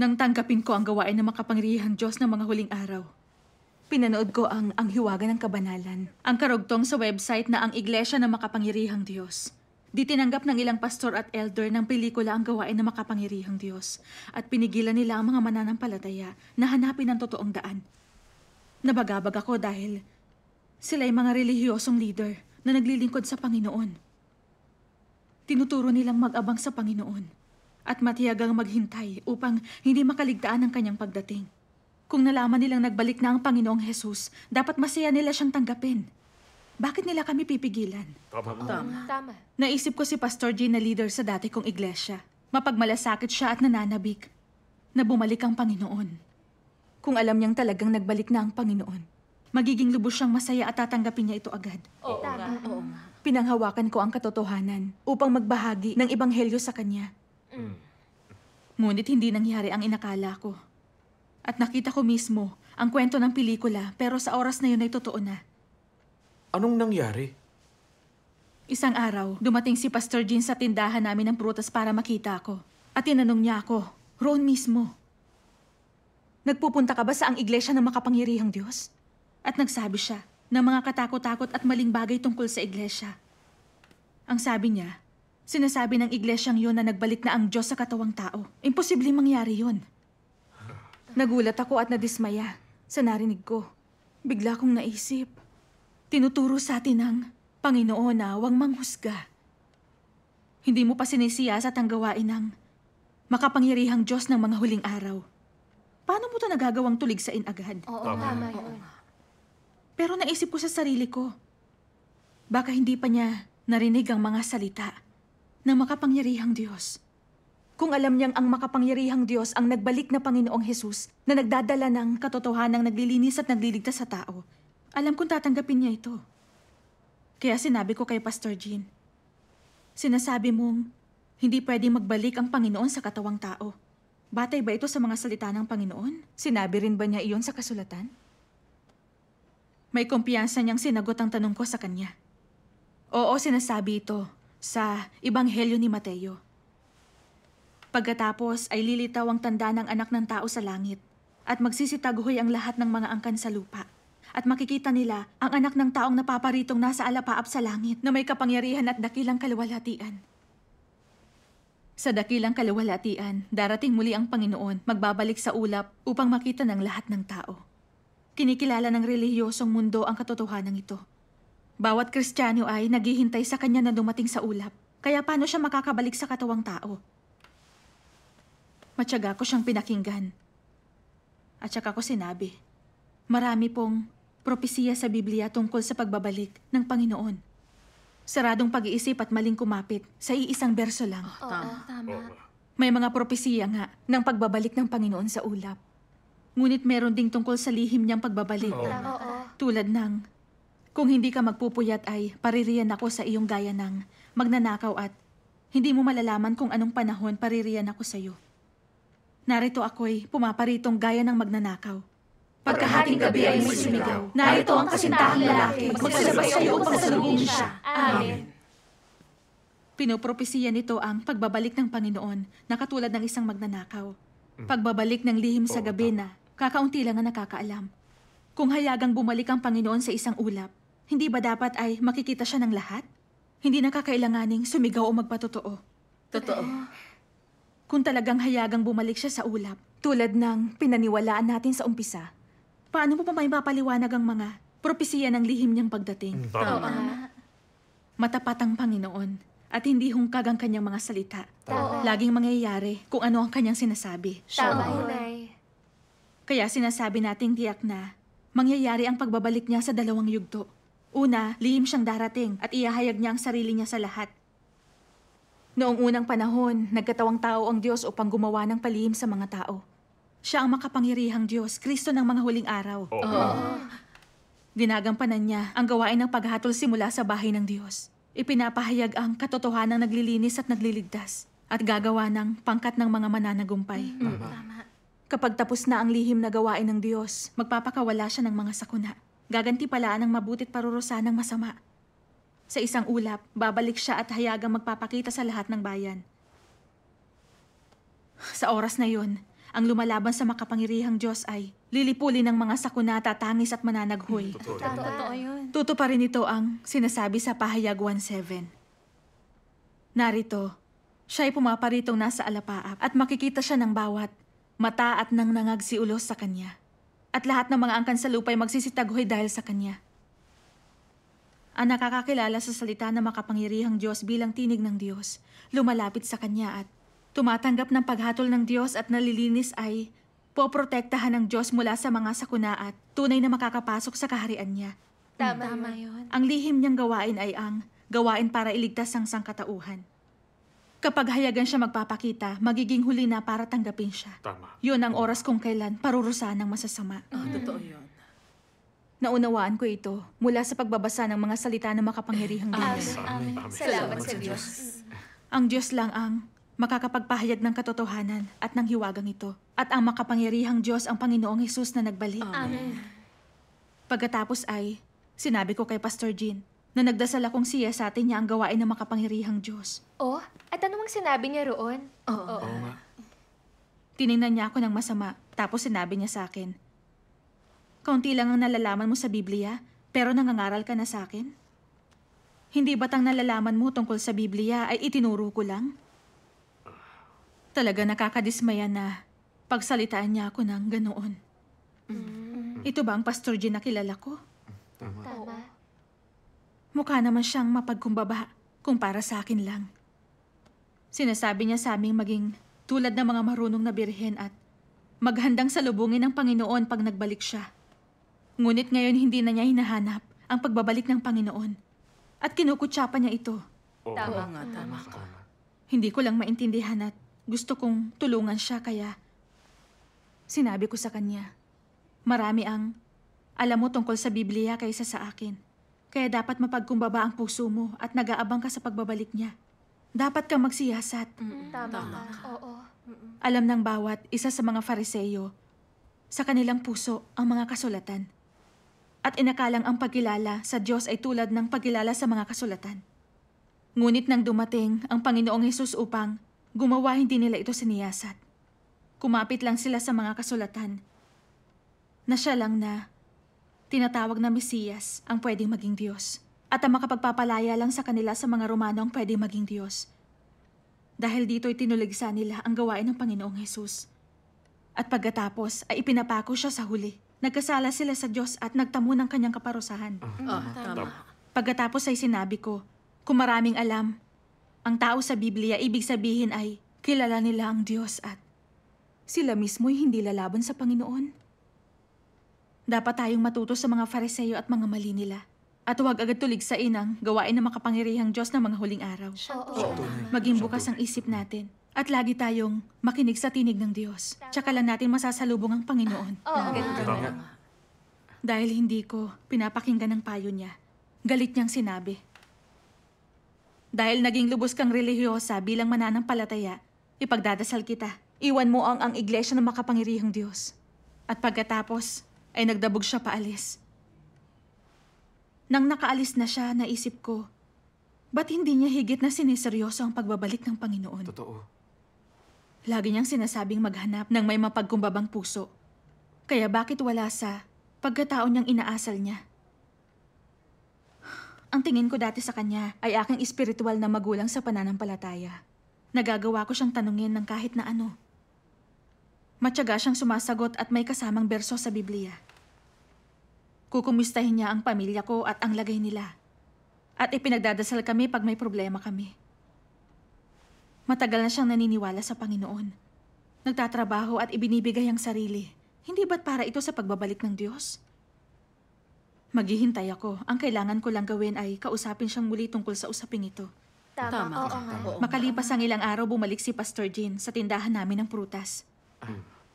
Nang tanggapin ko ang gawain ng makapangyarihang Diyos ng mga huling araw, pinanood ko ang Ang Hiwaga ng Kabanalan, ang karugtong sa website na ang Iglesia ng Makapangyarihang Diyos. Di tinanggap ng ilang pastor at elder ng pelikula ang gawain ng makapangyarihang Diyos at pinigilan nila ang mga mananampalataya na hanapin ang totoong daan. Nabagabag ako dahil sila ay mga relihiyosong leader na naglilingkod sa Panginoon. Tinuturo nilang mag-abang sa Panginoon at matiyagang maghintay upang hindi makaligtaan ang kanyang pagdating. Kung nalaman nilang nagbalik na ang Panginoong Hesus, dapat masaya nila siyang tanggapin. Bakit nila kami pipigilan? Tama. Tama. Tama. Naisip ko si Pastor G na leader sa dati kong iglesia. Mapagmalasakit siya at nananabik na bumalik ang Panginoon. Kung alam niyang talagang nagbalik na ang Panginoon, magiging lubos siyang masaya at tatanggapin niya ito agad. Oo, Tama. Oo Pinanghawakan ko ang katotohanan upang magbahagi ng ibanghelyo sa kanya Mm. Ngunit hindi nangyari ang inakala ko. At nakita ko mismo ang kwento ng pelikula pero sa oras na yun ay totoo na. Anong nangyari? Isang araw, dumating si Pastor Jean sa tindahan namin ng prutas para makita ako. At tinanong niya ako, Ron mismo. Nagpupunta ka ba sa ang iglesia ng makapangyarihang Diyos? At nagsabi siya ng mga katakot-takot at maling bagay tungkol sa iglesia. Ang sabi niya, Sinasabi ng iglesyang yun na nagbalik na ang Diyos sa katawang tao. Imposible mangyari yun. Nagulat ako at nadismaya sa narinig ko. Bigla kong naisip. Tinuturo sa atin ang Panginoon na ah, huwag manghusga. Hindi mo pa sinisiyasat ang gawain ng makapangyarihang Diyos ng mga huling araw. Paano mo ito nagagawang tulig sa inagad? Oo, tama. tama yun. Pero naisip ko sa sarili ko, baka hindi pa niya narinig ang mga salita ng makapangyarihang Diyos. Kung alam niyang ang makapangyarihang Diyos ang nagbalik na Panginoong Hesus na nagdadala ng katotohanang naglilinis at nagliligtas sa tao, alam kong tatanggapin niya ito. Kaya sinabi ko kay Pastor Jean, sinasabi mong hindi pwedeng magbalik ang Panginoon sa katawang tao. Batay ba ito sa mga salita ng Panginoon? Sinabi rin ba niya iyon sa kasulatan? May kumpiyansa niyang sinagot ang tanong ko sa kanya. Oo, sinasabi ito sa Ibanghelyo ni Mateo. Pagkatapos ay lilitaw ang tanda ng anak ng tao sa langit at magsisitaghoy ang lahat ng mga angkan sa lupa. At makikita nila ang anak ng taong napaparitong nasa alapaap sa langit na may kapangyarihan at dakilang kaluwalhatian. Sa dakilang kaluwalhatian, darating muli ang Panginoon, magbabalik sa ulap upang makita ng lahat ng tao. Kinikilala ng relihiyosong mundo ang katotohanan ito bawat kristyano ay naghihintay sa kanya na dumating sa ulap. Kaya paano siya makakabalik sa katawang tao? Matyaga ko siyang pinakinggan. At saka ko sinabi, marami pong propesiya sa Biblia tungkol sa pagbabalik ng Panginoon. Saradong pag-iisip at maling kumapit sa iisang berso lang. Oo, tama. tama. May mga propesiya nga ng pagbabalik ng Panginoon sa ulap. Ngunit meron ding tungkol sa lihim niyang pagbabalik. Oo. Tulad ng kung hindi ka magpupuyat ay paririyan ako sa iyong gaya ng magnanakaw at hindi mo malalaman kung anong panahon paririyan ako sa iyo. Narito ako'y pumaparitong gaya ng magnanakaw. Pagkahating gabi ay may sumigaw. Narito ang kasintahang lalaki. Magsalabay sa iyo upang salubungin siya. Amen. Pinopropesiya nito ang pagbabalik ng Panginoon na katulad ng isang magnanakaw. Mm. Pagbabalik ng lihim sa gabi na kakaunti lang ang nakakaalam. Kung hayagang bumalik ang Panginoon sa isang ulap, hindi ba dapat ay makikita siya ng lahat? Hindi nakakailanganing sumigaw o magpatotoo. Totoo. kung talagang hayagang bumalik siya sa ulap, tulad ng pinaniwalaan natin sa umpisa, paano mo pa may mapaliwanag ang mga propesiya ng lihim niyang pagdating? Mm, tama. Tama. Matapat ang Panginoon at hindi hungkag ang kanyang mga salita. Tama. Laging mangyayari kung ano ang kanyang sinasabi. Tama, Inay. Kaya sinasabi nating tiyak na mangyayari ang pagbabalik niya sa dalawang yugto. Una, lihim siyang darating at iyahayag niya ang sarili niya sa lahat. Noong unang panahon, nagkatawang tao ang Diyos upang gumawa ng palihim sa mga tao. Siya ang makapangyarihang Diyos, Kristo ng mga huling araw. Oo. Oh. Dinagampanan niya ang gawain ng paghatol simula sa bahay ng Diyos. Ipinapahayag ang katotohanang naglilinis at nagliligtas at gagawa ng pangkat ng mga mananagumpay. Mm. Tama. Kapag tapos na ang lihim na gawain ng Diyos, magpapakawala siya ng mga sakuna gaganti palaan ang mabutit parurusa ng masama. Sa isang ulap, babalik siya at hayagang magpapakita sa lahat ng bayan. Sa oras na yon, ang lumalaban sa makapangirihang Diyos ay lilipulin ng mga sakunata, tangis at mananaghoy. Mm, totoo, yun. Tuto pa rin ito ang sinasabi sa Pahayag 1.7. Narito, siya ay pumaparitong nasa alapaap at makikita siya ng bawat mata at nang nangagsiulos sa kanya. At lahat ng mga angkan sa lupa ay magsisitaguhay dahil sa kanya. Ang nakakakilala sa salita ng makapangyarihang Diyos bilang tinig ng Diyos, lumalapit sa kanya at tumatanggap ng paghatol ng Diyos at nalilinis ay poprotektahan ng Diyos mula sa mga sakuna at tunay na makakapasok sa kaharian niya. Tama, Tama yun. Ang lihim niyang gawain ay ang gawain para iligtas ang sangkatauhan. Kapag hayagan siya magpapakita, magiging huli na para tanggapin siya. Tama. Yun ang oras kung kailan parurusaan ng masasama. Oh, mm. totoo yun. Naunawaan ko ito mula sa pagbabasa ng mga salita ng makapangyarihang Diyos. Amen. Amen. Amen. Salamat, sa Diyos. Mm. Ang Diyos lang ang makakapagpahayag ng katotohanan at ng hiwagang ito. At ang makapangyarihang Diyos ang Panginoong Hesus na nagbalik. Amen. Pagkatapos ay, sinabi ko kay Pastor Jean, na nagdasal akong siya sa atin niya ang gawain ng makapangyarihang Diyos. Oh, at ano mang sinabi niya roon? Oo. Oh. Oo nga. Tiningnan niya ako ng masama, tapos sinabi niya sa akin, Kaunti lang ang nalalaman mo sa Biblia, pero nangangaral ka na sa akin? Hindi ba't ang nalalaman mo tungkol sa Biblia ay itinuro ko lang? Talaga nakakadismaya na pagsalitaan niya ako ng ganoon. Mm. Ito ba ang Pastor G na kilala ko? Mukha naman siyang mapagkumbaba kung para sa akin lang. Sinasabi niya sa aming maging tulad ng mga marunong na birhen at maghandang salubungin ng Panginoon pag nagbalik siya. Ngunit ngayon hindi na niya hinahanap ang pagbabalik ng Panginoon at kinukutsapan niya ito. Tama nga, tama ka. Hindi ko lang maintindihan at gusto kong tulungan siya kaya sinabi ko sa kanya, marami ang alam mo tungkol sa Biblia kaysa sa akin. Kaya dapat mapagkumbaba ang puso mo at nag-aabang ka sa pagbabalik niya. Dapat kang magsiyasat. Mm, tama, tama ka. Oo. Alam ng bawat isa sa mga fariseyo, sa kanilang puso ang mga kasulatan. At inakalang ang pagkilala sa Diyos ay tulad ng pagkilala sa mga kasulatan. Ngunit nang dumating ang Panginoong Hesus upang gumawa hindi nila ito siniyasat. Kumapit lang sila sa mga kasulatan na siya lang na tinatawag na Mesiyas ang pwedeng maging Diyos at ang makapagpapalaya lang sa kanila sa mga Romano ang pwedeng maging Diyos. Dahil dito ay tinuligsa nila ang gawain ng Panginoong Hesus. At pagkatapos ay ipinapako siya sa huli. Nagkasala sila sa Diyos at nagtamo ng kanyang kaparusahan. Oh, oh, tama. Pagkatapos ay sinabi ko, kung maraming alam, ang tao sa Biblia ibig sabihin ay kilala nila ang Diyos at sila mismo'y hindi lalaban sa Panginoon. Dapat tayong matuto sa mga fariseyo at mga mali nila. At huwag agad tulig sa inang gawain ng makapangyarihang Diyos ng mga huling araw. Maging bukas ang isip natin. At lagi tayong makinig sa tinig ng Diyos. Tsaka lang natin masasalubong ang Panginoon. Dahil hindi ko pinapakinggan ang payo niya, galit niyang sinabi. Dahil naging lubos kang relihiyosa bilang mananampalataya, ipagdadasal kita. Iwan mo ang ang iglesia ng makapangirihang Diyos. At pagkatapos, ay nagdabog siya paalis. Nang nakaalis na siya, naisip ko, ba't hindi niya higit na siniseryoso ang pagbabalik ng Panginoon? Totoo. Lagi niyang sinasabing maghanap ng may mapagkumbabang puso. Kaya bakit wala sa pagkataon niyang inaasal niya? Ang tingin ko dati sa kanya ay aking espiritual na magulang sa pananampalataya. Nagagawa ko siyang tanungin ng kahit na ano. Matyaga siyang sumasagot at may kasamang berso sa Biblia. Kukumustahin niya ang pamilya ko at ang lagay nila. At ipinagdadasal kami pag may problema kami. Matagal na siyang naniniwala sa Panginoon. Nagtatrabaho at ibinibigay ang sarili. Hindi ba't para ito sa pagbabalik ng Diyos? Maghihintay ako. Ang kailangan ko lang gawin ay kausapin siyang muli tungkol sa usaping ito. Tama. Tama. oo, Makalipas ang ilang araw, bumalik si Pastor Jean sa tindahan namin ng prutas.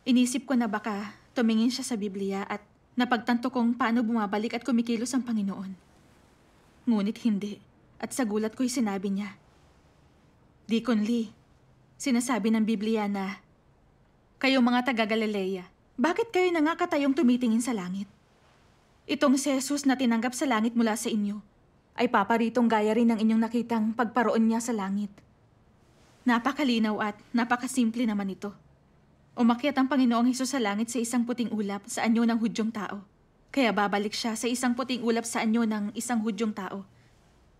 Inisip ko na baka tumingin siya sa Biblia at napagtanto kong paano bumabalik at kumikilos ang Panginoon. Ngunit hindi. At sa gulat ko'y sinabi niya, Deacon Lee, sinasabi ng Biblia na, Kayo mga taga-Galilea, bakit kayo nangakatayong tumitingin sa langit? Itong si Jesus na tinanggap sa langit mula sa inyo ay paparitong gaya rin ng inyong nakitang pagparoon niya sa langit. Napakalinaw at napakasimple naman ito. Umakyat ang Panginoong Hesus sa langit sa isang puting ulap sa anyo ng hudyong tao. Kaya babalik siya sa isang puting ulap sa anyo ng isang hudyong tao.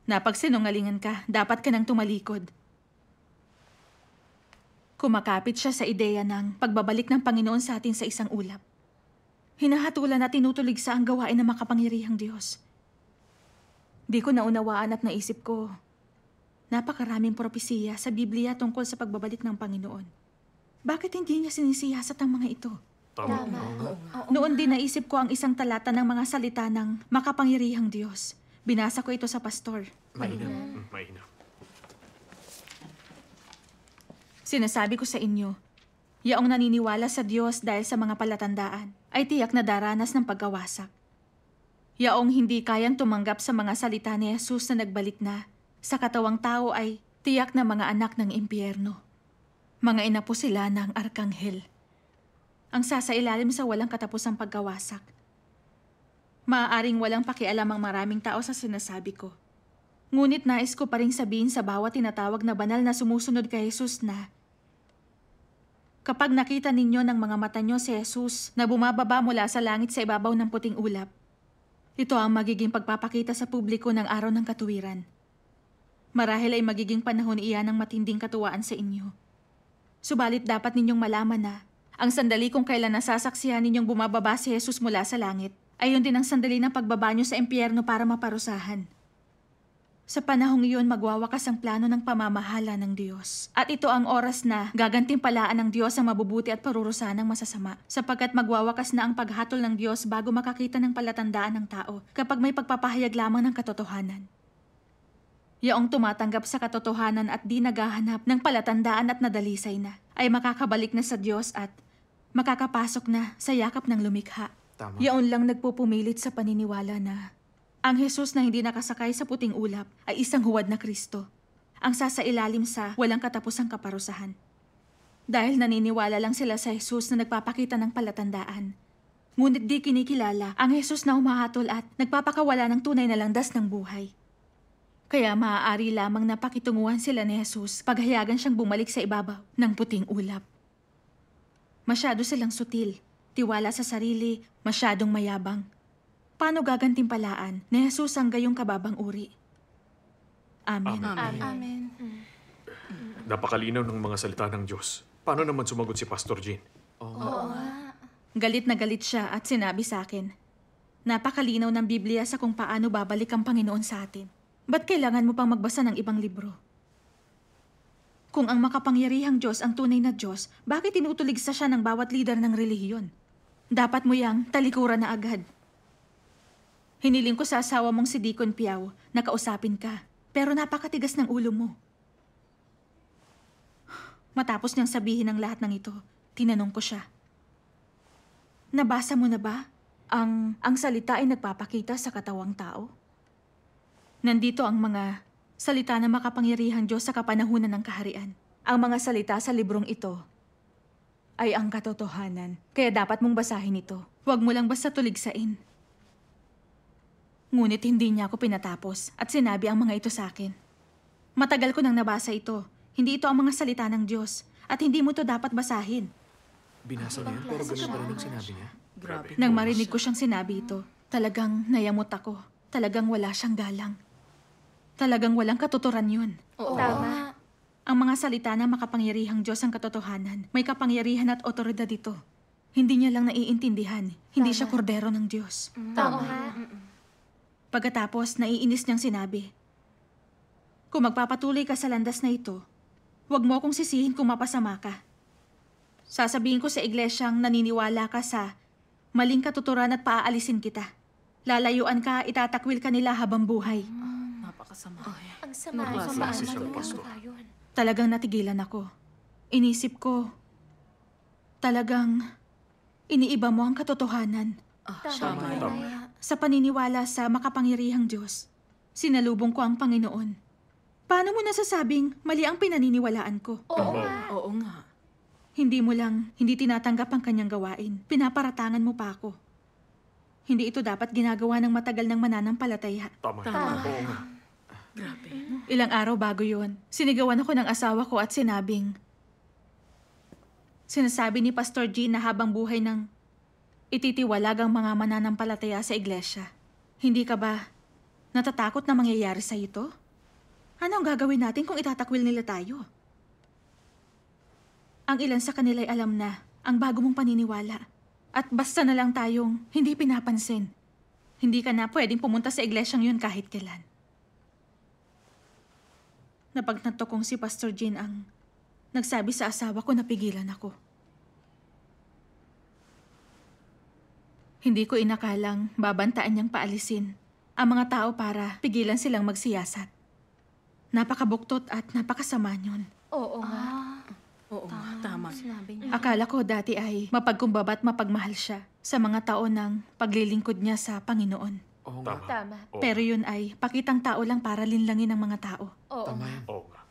Napagsinungalingan ka, dapat ka nang tumalikod. Kumakapit siya sa ideya ng pagbabalik ng Panginoon sa atin sa isang ulap. Hinahatulan na tinutulig sa ang gawain ng makapangyarihang Diyos. Di ko naunawaan at naisip ko, napakaraming propesiya sa Biblia tungkol sa pagbabalik ng Panginoon. Bakit hindi niya sinisiyasat ang mga ito? Tama. Tama. Noon din naisip ko ang isang talata ng mga salita ng makapangyarihang Diyos. Binasa ko ito sa pastor. Mainam. Mhm. Mm, Mainam. Sinasabi ko sa inyo, yaong naniniwala sa Diyos dahil sa mga palatandaan ay tiyak na daranas ng pagkawasak. Yaong hindi kayang tumanggap sa mga salita ni Jesus na nagbalik na, sa katawang tao ay tiyak na mga anak ng impyerno. Mga ina po sila ng Arkanghel. Ang sasailalim sa walang katapusang paggawasak. Maaaring walang pakialam ang maraming tao sa sinasabi ko. Ngunit nais ko pa rin sabihin sa bawat tinatawag na banal na sumusunod kay Jesus na Kapag nakita ninyo ng mga mata nyo si Jesus na bumababa mula sa langit sa ibabaw ng puting ulap, ito ang magiging pagpapakita sa publiko ng araw ng katuwiran. Marahil ay magiging panahon iyan ng matinding katuwaan sa inyo. Subalit dapat ninyong malaman na ang sandali kung kailan nasasaksihan ninyong bumababa si Jesus mula sa langit ay yun din ang sandali ng pagbaba niyo sa impyerno para maparusahan. Sa panahong iyon, magwawakas ang plano ng pamamahala ng Diyos. At ito ang oras na gagantimpalaan ng Diyos ang mabubuti at parurusahan ng masasama, sapagkat magwawakas na ang paghatol ng Diyos bago makakita ng palatandaan ng tao kapag may pagpapahayag lamang ng katotohanan. Yaong tumatanggap sa katotohanan at di naghahanap ng palatandaan at nadalisay na, ay makakabalik na sa Diyos at makakapasok na sa yakap ng lumikha. Tama. Yaon lang nagpupumilit sa paniniwala na ang Jesus na hindi nakasakay sa puting ulap ay isang huwad na Kristo, ang sasailalim sa walang katapusang kaparusahan. Dahil naniniwala lang sila sa Jesus na nagpapakita ng palatandaan, ngunit di kinikilala ang Jesus na umahatol at nagpapakawala ng tunay na landas ng buhay. Kaya maaari lamang napakitunguhan sila ni Jesus paghayagan siyang bumalik sa ibabaw ng puting ulap. Masyado silang sutil, tiwala sa sarili, masyadong mayabang. Paano gagantimpalaan ni Jesus ang gayong kababang uri? Amen. Amen. Amen. Amen. Hmm. Napakalinaw ng mga salita ng Diyos. Paano naman sumagot si Pastor Jean? Oh. Oo. Galit na galit siya at sinabi sa akin, Napakalinaw ng Biblia sa kung paano babalik ang Panginoon sa atin. Ba't kailangan mo pang magbasa ng ibang libro? Kung ang makapangyarihang Diyos ang tunay na Diyos, bakit sa siya ng bawat lider ng relihiyon? Dapat mo yang talikuran na agad. Hiniling ko sa asawa mong si Deacon Piao na kausapin ka, pero napakatigas ng ulo mo. Matapos niyang sabihin ang lahat ng ito, tinanong ko siya. Nabasa mo na ba ang, ang salita ay nagpapakita sa katawang tao? Nandito ang mga salita ng makapangyarihang Diyos sa kapanahunan ng kaharian. Ang mga salita sa librong ito ay ang katotohanan, kaya dapat mong basahin ito. Huwag mo lang basta tuligsain. Ngunit hindi niya ako pinatapos at sinabi ang mga ito sa akin. Matagal ko nang nabasa ito. Hindi ito ang mga salita ng Diyos at hindi mo ito dapat basahin. Binasa ano niya, pero ganun pa rin ang sinabi niya. Grabe. Nang marinig ko siyang sinabi ito, talagang nayamot ako. Talagang wala siyang galang. Talagang walang katuturan yun. Oo. Tama. Ang mga salita na makapangyarihang Diyos ang katotohanan. May kapangyarihan at otoridad dito. Hindi niya lang naiintindihan. Hindi Tama. siya kordero ng Diyos. Mm. Tama. Oo, Pagkatapos, naiinis niyang sinabi, Kung magpapatuloy ka sa landas na ito, huwag mo akong sisihin kung mapasama ka. Sasabihin ko sa iglesyang naniniwala ka sa maling katuturan at paaalisin kita. Lalayuan ka, itatakwil ka nila habang buhay. Mm. Napakasama. Oh, Ay, Ang sama. Ang sama. Francis Ang Pasto. Talagang natigilan ako. Inisip ko, talagang iniiba mo ang katotohanan. Ah, tama. Tama. tama. Sa paniniwala sa makapangyarihang Diyos, sinalubong ko ang Panginoon. Paano mo nasasabing mali ang pinaniniwalaan ko? Oo nga. Oo nga. Hindi mo lang, hindi tinatanggap ang kanyang gawain. Pinaparatangan mo pa ako. Hindi ito dapat ginagawa ng matagal ng mananampalataya. Tama. Tama. Tama. Oo nga. Grabe. No? Ilang araw bago yon, sinigawan ako ng asawa ko at sinabing, sinasabi ni Pastor G na habang buhay ng ang mga mananampalataya sa iglesia. Hindi ka ba natatakot na mangyayari sa ito? Ano ang gagawin natin kung itatakwil nila tayo? Ang ilan sa kanila ay alam na ang bago mong paniniwala. At basta na lang tayong hindi pinapansin. Hindi ka na pwedeng pumunta sa iglesyang yun kahit kailan. Napagtanto kong si Pastor Jane ang nagsabi sa asawa ko na pigilan ako. Hindi ko inakalang babantaan niyang paalisin ang mga tao para pigilan silang magsiyasat. Napakabuktot at napakasama niyon. Oo nga. Ah, oo nga, tama. Akala ko dati ay mapagkumbaba at mapagmahal siya sa mga tao ng paglilingkod niya sa Panginoon. Oo nga. Tama. Tama. Oo Pero yun ay, pakitang tao lang para linlangin ng mga tao. Oo Tama nga. Oo nga.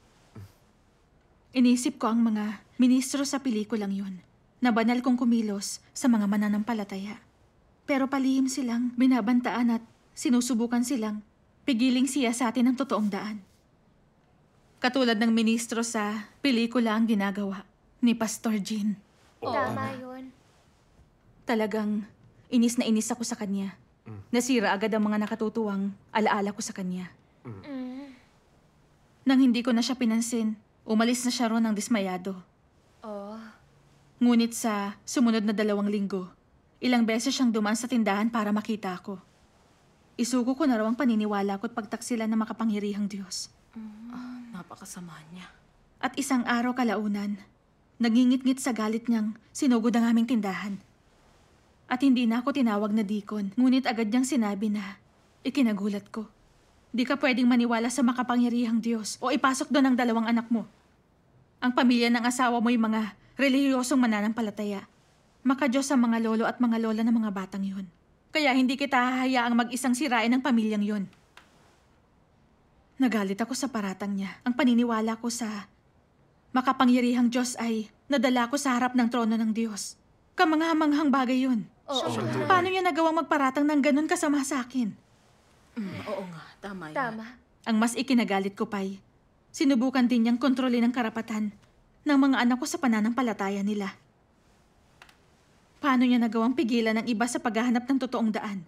Inisip ko ang mga ministro sa pelikulang yun, na banal kong kumilos sa mga mananampalataya. Pero palihim silang binabantaan at sinusubukan silang pigiling siya sa atin ang totoong daan. Katulad ng ministro sa pelikula ang ginagawa ni Pastor Jean. Oo Tama nga. yun. Talagang inis na inis ako sa kanya Nasira agad ang mga nakatutuwang alaala ko sa kanya. Mm. Nang hindi ko na siya pinansin, umalis na siya ron ng dismayado. Oh. Ngunit sa sumunod na dalawang linggo, ilang beses siyang dumaan sa tindahan para makita ako. Isugo ko na raw ang paniniwala ko at pagtaksila ng makapangyarihang Diyos. Mm. Ah, napakasama niya. At isang araw kalaunan, nagingit-ngit sa galit niyang sinugod ang aming tindahan. At hindi na ako tinawag na dikon. Ngunit agad niyang sinabi na, ikinagulat ko. Di ka pwedeng maniwala sa makapangyarihang Diyos o ipasok doon ang dalawang anak mo. Ang pamilya ng asawa mo'y mga relihiyosong mananampalataya. Makadiyos ang mga lolo at mga lola ng mga batang yon. Kaya hindi kita hahayaang mag-isang sirain ang pamilyang yon. Nagalit ako sa paratang niya. Ang paniniwala ko sa makapangyarihang Diyos ay nadala ko sa harap ng trono ng Diyos. Kamangamanghang bagay yun. Oo. Siyang tunay. Paano niya nagawang magparatang ng ganun kasama sa akin? Mm, oo nga, tama yun. Tama. Ang mas ikinagalit ko, Pai, sinubukan din niyang kontrolin ang karapatan ng mga anak ko sa pananampalataya nila. Paano niya nagawang pigilan ng iba sa paghahanap ng totoong daan?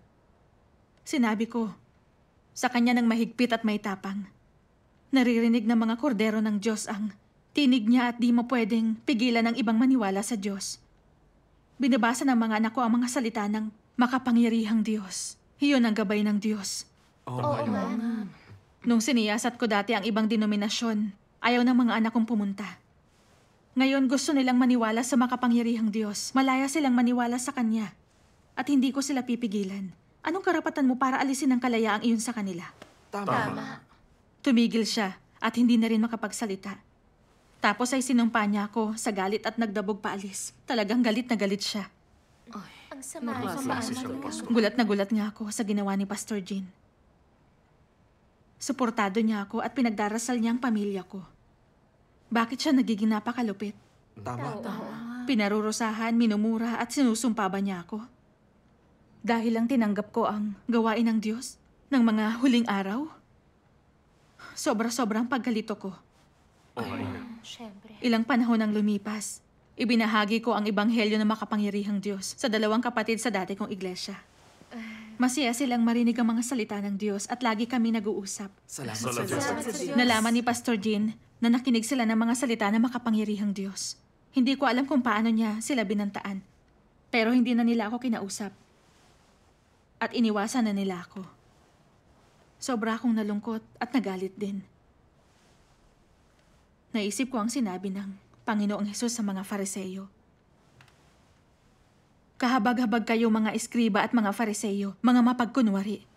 Sinabi ko, sa kanya ng mahigpit at may tapang, naririnig ng mga kordero ng Diyos ang tinig niya at di mo pwedeng pigilan ng ibang maniwala sa Diyos. Binabasa ng mga anak ko ang mga salita ng makapangyarihang Diyos. Iyon ang gabay ng Diyos. Oo, oh, Oo ma'am. Nung siniyasat ko dati ang ibang denominasyon, ayaw ng mga anak kong pumunta. Ngayon gusto nilang maniwala sa makapangyarihang Diyos. Malaya silang maniwala sa Kanya. At hindi ko sila pipigilan. Anong karapatan mo para alisin ang kalayaang iyon sa kanila? Tama. Tama. Tumigil siya at hindi na rin makapagsalita. Tapos ay sinumpa niya ako sa galit at nagdabog paalis. Talagang galit na galit siya. Ay, ang sama. Ang sama. Gulat na gulat nga ako sa ginawa ni Pastor Jean. Suportado niya ako at pinagdarasal niya ang pamilya ko. Bakit siya nagiging napakalupit? Tama. Tama. Pinarurusahan, minumura at sinusumpa ba niya ako? Dahil lang tinanggap ko ang gawain ng Diyos ng mga huling araw? Sobra-sobrang paggalito ko. Okay. Siyempre. Ilang panahon ang lumipas. Ibinahagi ko ang ebanghelyo ng makapangyarihang Diyos sa dalawang kapatid sa dati kong iglesia. Masaya silang marinig ang mga salita ng Diyos at lagi kami nag-uusap. Salamat, Salamat, sa, Diyos. sa Diyos. Nalaman ni Pastor Jean na nakinig sila ng mga salita ng makapangyarihang Diyos. Hindi ko alam kung paano niya sila binantaan. Pero hindi na nila ako kinausap. At iniwasan na nila ako. Sobra akong nalungkot at nagalit din. Naisip ko ang sinabi ng Panginoong Hesus sa mga fariseyo. Kahabag-habag kayo mga eskriba at mga fariseyo, mga mapagkunwari.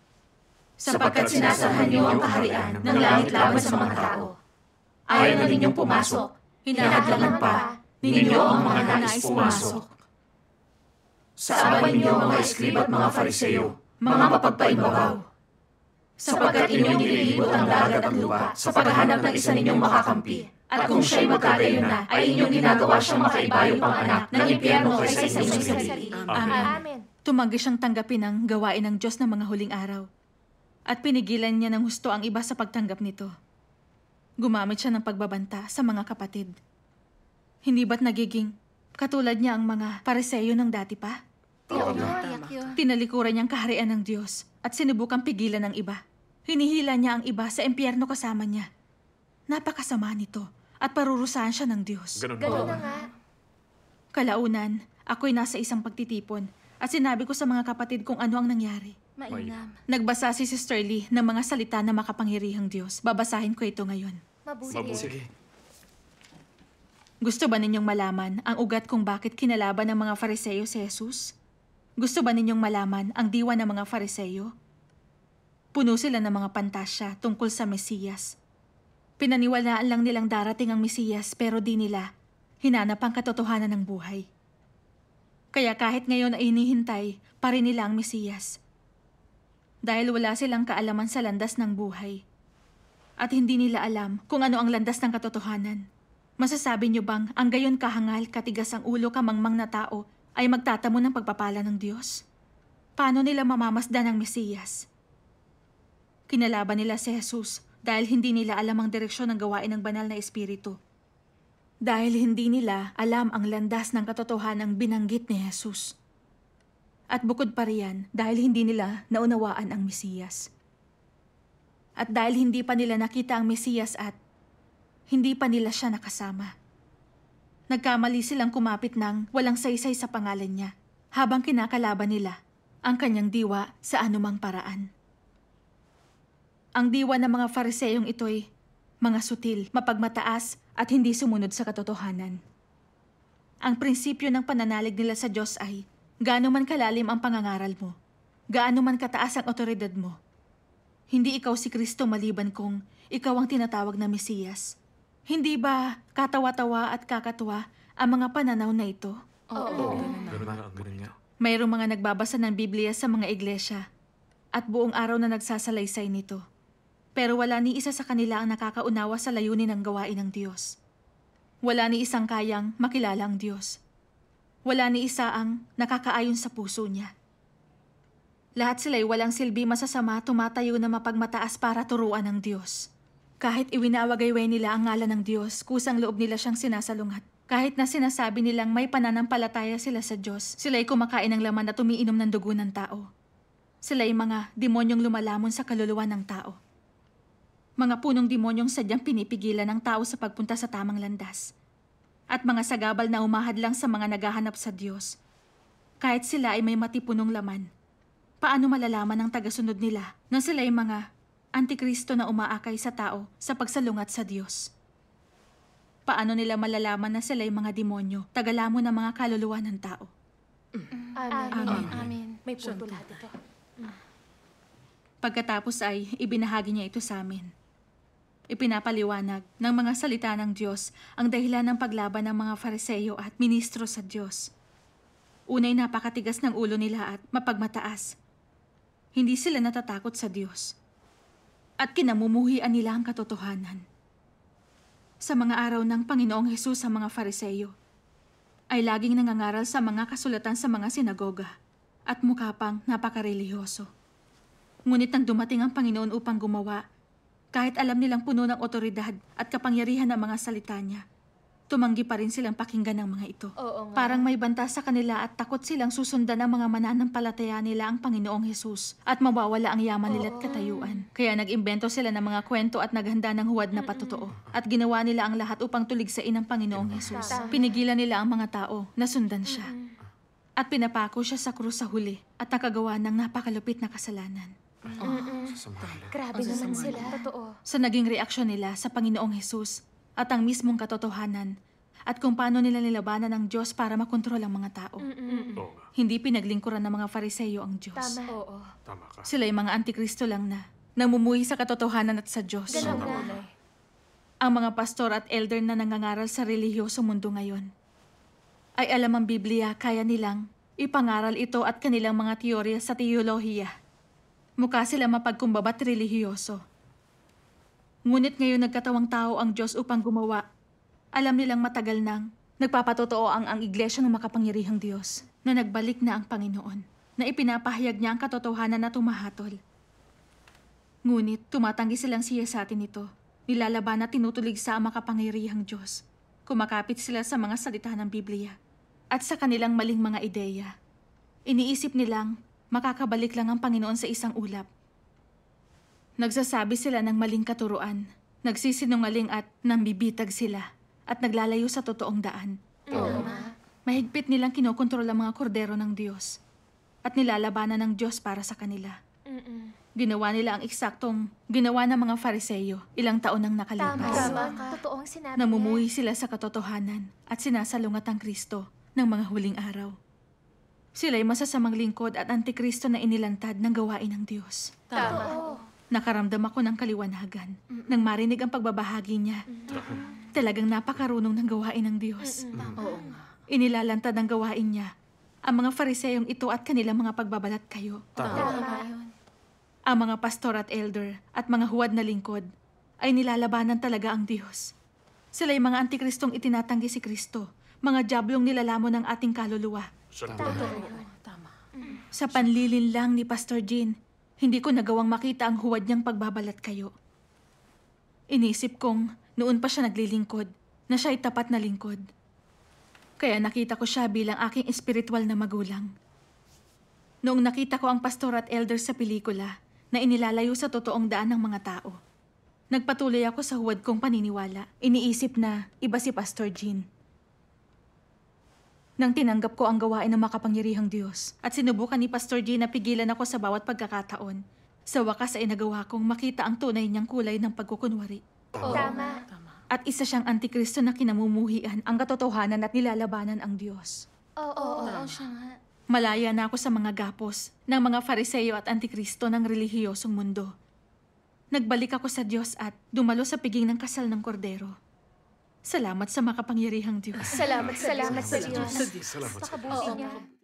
Sapagkat sinasahan niyo ang kaharian ng langit laban sa mga tao. Ayaw na ninyong pumasok, hinahadlangan pa ninyo ang mga nais pumasok. Sa Saaban niyo mga eskriba at mga fariseyo, mga mapagpaimbabaw sapagkat inyong nililibot ang dagat at lupa sa paghahanap ng isa ninyong makakampi. At kung siya'y magkagayon na, ay inyong ginagawa siyang makaibayo pang anak ng impyerno kaysa sa inyong sarili. Amen. Amen. Tumanggi siyang tanggapin ang gawain ng Diyos ng mga huling araw. At pinigilan niya ng husto ang iba sa pagtanggap nito. Gumamit siya ng pagbabanta sa mga kapatid. Hindi ba't nagiging katulad niya ang mga pareseyo ng dati pa? Oo, tama. Tinalikuran niyang kaharian ng Diyos at sinubukang pigilan ng iba. Hinihila niya ang iba sa impyerno kasama niya. Napakasama nito at parurusahan siya ng Diyos. Ganun, na nga. Kalaunan, ako'y nasa isang pagtitipon at sinabi ko sa mga kapatid kung ano ang nangyari. Mainam. Nagbasa si Sister Lee ng mga salita na makapangirihang Diyos. Babasahin ko ito ngayon. Mabuti. Mabuti. Gusto ba ninyong malaman ang ugat kung bakit kinalaban ng mga fariseyo si Jesus? Gusto ba ninyong malaman ang diwa ng mga fariseyo? Puno sila ng mga pantasya tungkol sa Mesiyas. Pinaniwalaan lang nilang darating ang Mesiyas pero di nila hinanap ang katotohanan ng buhay. Kaya kahit ngayon ay inihintay pa rin nila ang Mesiyas. Dahil wala silang kaalaman sa landas ng buhay. At hindi nila alam kung ano ang landas ng katotohanan. Masasabi niyo bang ang gayon kahangal, katigas ang ulo kamangmang na tao ay magtatamo ng pagpapala ng Diyos? Paano nila mamamasdan ang Mesiyas? Kinalaban nila si Jesus dahil hindi nila alam ang direksyon ng gawain ng banal na espiritu. Dahil hindi nila alam ang landas ng katotohanan katotohanang binanggit ni Jesus. At bukod pa riyan, dahil hindi nila naunawaan ang Mesiyas. At dahil hindi pa nila nakita ang Mesiyas at hindi pa nila siya nakasama. Nagkamali silang kumapit ng walang saysay sa pangalan niya habang kinakalaban nila ang kanyang diwa sa anumang paraan. Ang diwa ng mga fariseyong ito'y mga sutil, mapagmataas at hindi sumunod sa katotohanan. Ang prinsipyo ng pananalig nila sa Diyos ay, gaano man kalalim ang pangangaral mo, gaano man kataas ang otoridad mo, hindi ikaw si Kristo maliban kung ikaw ang tinatawag na Mesiyas. Hindi ba katawa-tawa at kakatuwa ang mga pananaw na ito? Oo. Mayroong mga nagbabasa ng Biblia sa mga iglesia at buong araw na nagsasalaysay nito. Pero wala ni isa sa kanila ang nakakaunawa sa layunin ng gawain ng Diyos. Wala ni isang kayang makilala ang Diyos. Wala ni isa ang nakakaayon sa puso niya. Lahat sila'y walang silbi masasama tumatayo na mapagmataas para turuan ng Diyos. Kahit iwinawagayway nila ang ngalan ng Diyos, kusang loob nila siyang sinasalungat. Kahit na sinasabi nilang may pananampalataya sila sa Diyos, sila'y kumakain ng laman at umiinom ng dugo ng tao. Sila'y mga demonyong lumalamon sa kaluluwa ng tao. Mga punong demonyong sadyang pinipigilan ng tao sa pagpunta sa tamang landas. At mga sagabal na umahad lang sa mga naghahanap sa Diyos. Kahit sila ay may matipunong laman, paano malalaman ng tagasunod nila na sila ay mga antikristo na umaakay sa tao sa pagsalungat sa Diyos? Paano nila malalaman na sila ay mga demonyo, tagalamo ng mga kaluluwa ng tao? Mm. Amen. Amen. Amen. May punto lahat ito. Pagkatapos ay ibinahagi niya ito sa amin. Ipinapaliwanag ng mga salita ng Diyos ang dahilan ng paglaban ng mga fariseyo at ministro sa Diyos. Unay napakatigas ng ulo nila at mapagmataas. Hindi sila natatakot sa Diyos. At kinamumuhian nila ang katotohanan. Sa mga araw ng Panginoong Hesus sa mga fariseyo, ay laging nangangaral sa mga kasulatan sa mga sinagoga at mukha pang napakareliyoso. Ngunit nang dumating ang Panginoon upang gumawa kahit alam nilang puno ng otoridad at kapangyarihan ang mga salita niya, tumanggi pa rin silang pakinggan ng mga ito. Oo nga. Parang may banta sa kanila at takot silang susundan ng mga mananampalataya nila ang Panginoong Hesus at mawawala ang yaman nila at katayuan. Kaya nag-imbento sila ng mga kwento at naghanda ng huwad na patotoo. At ginawa nila ang lahat upang tulig sa inang Panginoong Hesus. Pinigilan nila ang mga tao na sundan siya. At pinapako siya sa krus sa huli at nakagawa ng napakalupit na kasalanan. Sasamahan na. Grabe naman sila. Totoo. Sa naging reaksyon nila sa Panginoong Hesus at ang mismong katotohanan at kung paano nila nilabanan ang Diyos para makontrol ang mga tao. Oo Hindi pinaglingkuran ng mga fariseyo ang Diyos. Tama. Oo. Tama ka. Sila ay mga antikristo lang na namumuhi sa katotohanan at sa Diyos. Ganun na. Ang mga pastor at elder na nangangaral sa relihiyoso mundo ngayon ay alam ang Biblia kaya nilang ipangaral ito at kanilang mga teorya sa teolohiya. Mukha sila mapagkumbaba't relihiyoso. Ngunit ngayon nagkatawang tao ang Diyos upang gumawa. Alam nilang matagal nang nagpapatotoo ang ang iglesia ng makapangyarihang Diyos na nagbalik na ang Panginoon, na ipinapahayag niya ang katotohanan na tumahatol. Ngunit tumatanggi silang siya sa atin ito. Nilalaban na tinutulig sa ang makapangyarihang Diyos. Kumakapit sila sa mga salita ng Biblia at sa kanilang maling mga ideya. Iniisip nilang makakabalik lang ang Panginoon sa isang ulap. Nagsasabi sila ng maling katuruan, nagsisinungaling at nambibitag sila, at naglalayo sa totoong daan. Tama. Mahigpit nilang kinokontrol ang mga kordero ng Diyos at nilalabanan ng Diyos para sa kanila. Mm-mm. Ginawa nila ang eksaktong ginawa ng mga fariseyo ilang taon nang nakalipas. Tama. Tama. Totoong sinabi Namumuhi sila sa katotohanan at sinasalungat ang Kristo ng mga huling araw. Sila'y masasamang lingkod at antikristo na inilantad ng gawain ng Diyos. Tama. Totoo. Nakaramdam ako ng kaliwanagan Mm-mm. nang marinig ang pagbabahagi niya. Mm-mm. Talagang napakarunong ng gawain ng Diyos. Mm-mm. Oo Inilalantad ang gawain niya ang mga fariseyong ito at kanilang mga pagbabalat kayo. Tama. Tama. Ang mga pastor at elder at mga huwad na lingkod ay nilalabanan talaga ang Diyos. Sila'y mga antikristong itinatanggi si Kristo, mga jablong nilalamon ng ating kaluluwa. Saan Tama. Tama. Mm. Sa panlilin lang ni Pastor Jean, hindi ko nagawang makita ang huwad niyang pagbabalat kayo. Inisip kong noon pa siya naglilingkod, na siya'y tapat na lingkod. Kaya nakita ko siya bilang aking espiritual na magulang. Noong nakita ko ang pastor at elder sa pelikula na inilalayo sa totoong daan ng mga tao, nagpatuloy ako sa huwad kong paniniwala. Iniisip na iba si Pastor Jean nang tinanggap ko ang gawain ng makapangyarihang Diyos at sinubukan ni Pastor Gina pigilan ako sa bawat pagkakataon. Sa wakas ay nagawa kong makita ang tunay niyang kulay ng pagkukunwari. Tama. Tama. At isa siyang antikristo na kinamumuhian ang katotohanan at nilalabanan ang Diyos. Oo, oo, oo siya nga. Malaya na ako sa mga gapos ng mga fariseyo at antikristo ng relihiyosong mundo. Nagbalik ako sa Diyos at dumalo sa piging ng kasal ng kordero. Salamat sa makapangyarihang Diyos. Salamat, salamat, salamat sa Diyos. Sa Diyos. Salamat sa Diyos. Napakabuti niya.